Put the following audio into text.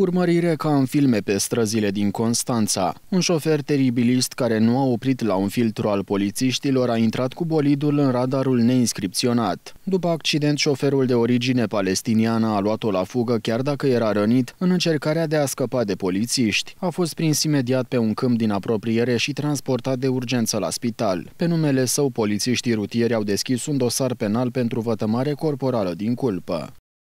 urmărire ca în filme pe străzile din Constanța. Un șofer teribilist care nu a oprit la un filtru al polițiștilor a intrat cu bolidul în radarul neinscripționat. După accident, șoferul de origine palestiniană a luat-o la fugă chiar dacă era rănit în încercarea de a scăpa de polițiști. A fost prins imediat pe un câmp din apropiere și transportat de urgență la spital. Pe numele său, polițiștii rutieri au deschis un dosar penal pentru vătămare corporală din culpă.